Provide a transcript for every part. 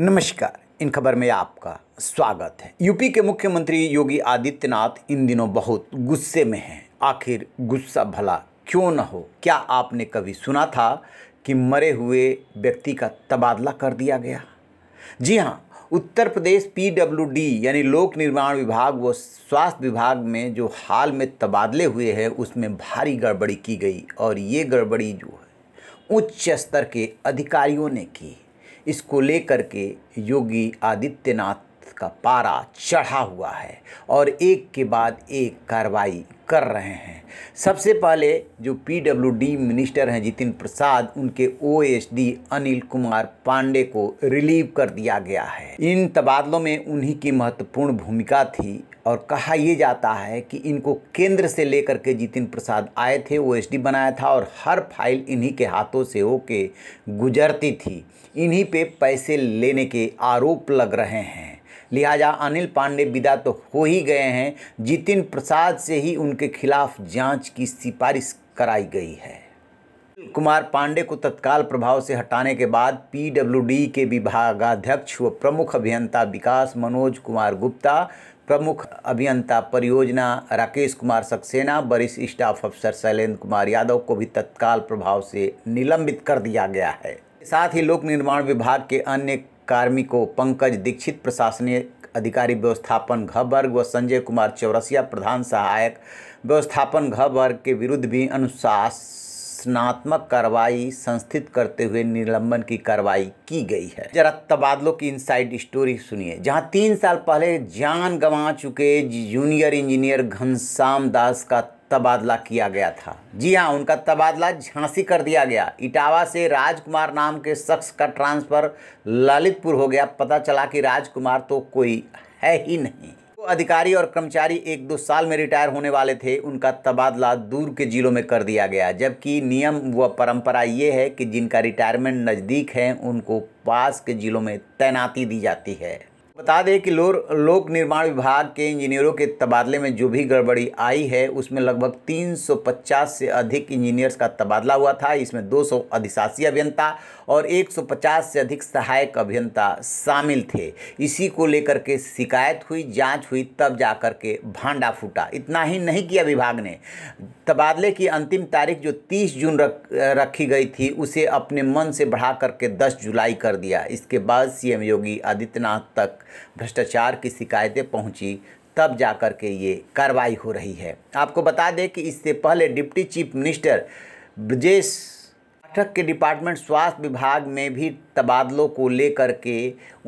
नमस्कार इन खबर में आपका स्वागत है यूपी के मुख्यमंत्री योगी आदित्यनाथ इन दिनों बहुत गुस्से में हैं आखिर गुस्सा भला क्यों न हो क्या आपने कभी सुना था कि मरे हुए व्यक्ति का तबादला कर दिया गया जी हाँ उत्तर प्रदेश पीडब्ल्यूडी यानी लोक निर्माण विभाग व स्वास्थ्य विभाग में जो हाल में तबादले हुए हैं उसमें भारी गड़बड़ी की गई और ये गड़बड़ी जो है उच्च स्तर के अधिकारियों ने की इसको लेकर के योगी आदित्यनाथ का पारा चढ़ा हुआ है और एक के बाद एक कार्रवाई कर रहे हैं सबसे पहले जो पीडब्ल्यूडी मिनिस्टर हैं जितिन प्रसाद उनके ओएसडी अनिल कुमार पांडे को रिलीव कर दिया गया है इन तबादलों में उन्हीं की महत्वपूर्ण भूमिका थी और कहा यह जाता है कि इनको केंद्र से लेकर के जितिन प्रसाद आए थे वो एस डी बनाया था और हर फाइल इन्हीं के हाथों से होके गुजरती थी इन्हीं पे पैसे लेने के आरोप लग रहे हैं लिहाजा अनिल पांडे विदा तो हो ही गए हैं जितिन प्रसाद से ही उनके खिलाफ जांच की सिफारिश कराई गई है कुमार पांडे को तत्काल प्रभाव से हटाने के बाद पीडब्ल्यूडी के विभागाध्यक्ष व प्रमुख अभियंता विकास मनोज कुमार गुप्ता प्रमुख अभियंता परियोजना राकेश कुमार सक्सेना वरिष्ठ स्टाफ अफसर शैलेंद्र कुमार यादव को भी तत्काल प्रभाव से निलंबित कर दिया गया है साथ ही लोक निर्माण विभाग के अन्य कार्मिकों पंकज दीक्षित प्रशासनिक अधिकारी व्यवस्थापन घ वर्ग व संजय कुमार चौरसिया प्रधान सहायक व्यवस्थापन घ वर्ग के विरुद्ध भी अनुशासन स्नात्मक कार्रवाई संस्थित करते हुए निलंबन की कार्रवाई की गई है जरा तबादलों की इनसाइड स्टोरी सुनिए जहां तीन साल पहले जान गंवा चुके जूनियर इंजीनियर घनश्याम दास का तबादला किया गया था जी हाँ उनका तबादला झांसी कर दिया गया इटावा से राजकुमार नाम के शख्स का ट्रांसफ़र ललितपुर हो गया पता चला कि राजकुमार तो कोई है ही नहीं अधिकारी और कर्मचारी एक दो साल में रिटायर होने वाले थे उनका तबादला दूर के जिलों में कर दिया गया जबकि नियम व परंपरा ये है कि जिनका रिटायरमेंट नज़दीक है उनको पास के जिलों में तैनाती दी जाती है बता दें कि लोर लोक निर्माण विभाग के इंजीनियरों के तबादले में जो भी गड़बड़ी आई है उसमें लगभग 350 से अधिक इंजीनियर्स का तबादला हुआ था इसमें 200 अधिशासी अभियंता और 150 से अधिक सहायक अभियंता शामिल थे इसी को लेकर के शिकायत हुई जांच हुई तब जा कर के भांडा फूटा इतना ही नहीं किया विभाग ने तबादले की अंतिम तारीख जो तीस जून रख, रखी गई थी उसे अपने मन से बढ़ा करके दस जुलाई कर दिया इसके बाद सी योगी आदित्यनाथ तक भ्रष्टाचार की शिकायतें पहुंची तब जाकर के ये कार्रवाई हो रही है आपको बता दें कि इससे पहले डिप्टी चीफ मिनिस्टर ब्रजेश ट्रक के डिपार्टमेंट स्वास्थ्य विभाग में भी तबादलों को लेकर के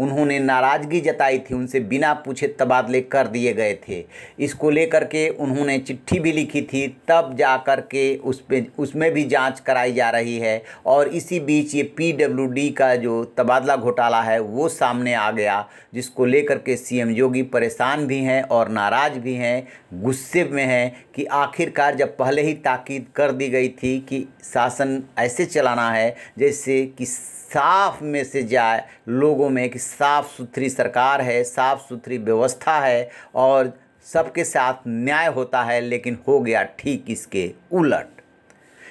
उन्होंने नाराज़गी जताई थी उनसे बिना पूछे तबादले कर दिए गए थे इसको लेकर के उन्होंने चिट्ठी भी लिखी थी तब जा कर के उस पर उसमें भी जांच कराई जा रही है और इसी बीच ये पीडब्ल्यूडी का जो तबादला घोटाला है वो सामने आ गया जिसको लेकर के सी योगी परेशान भी हैं और नाराज़ भी हैं गुस्से में हैं कि आखिरकार जब पहले ही ताकीद कर दी गई थी कि शासन ऐसे चलाना है जैसे कि साफ में से जाए लोगों में कि साफ़ सुथरी सरकार है साफ़ सुथरी व्यवस्था है और सबके साथ न्याय होता है लेकिन हो गया ठीक इसके उलट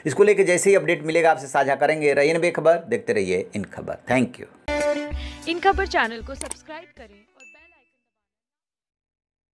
इसको लेके जैसे ही अपडेट मिलेगा आपसे साझा करेंगे रहिए बेखबर देखते रहिए इन खबर थैंक यू इन खबर चैनल को सब्सक्राइब करें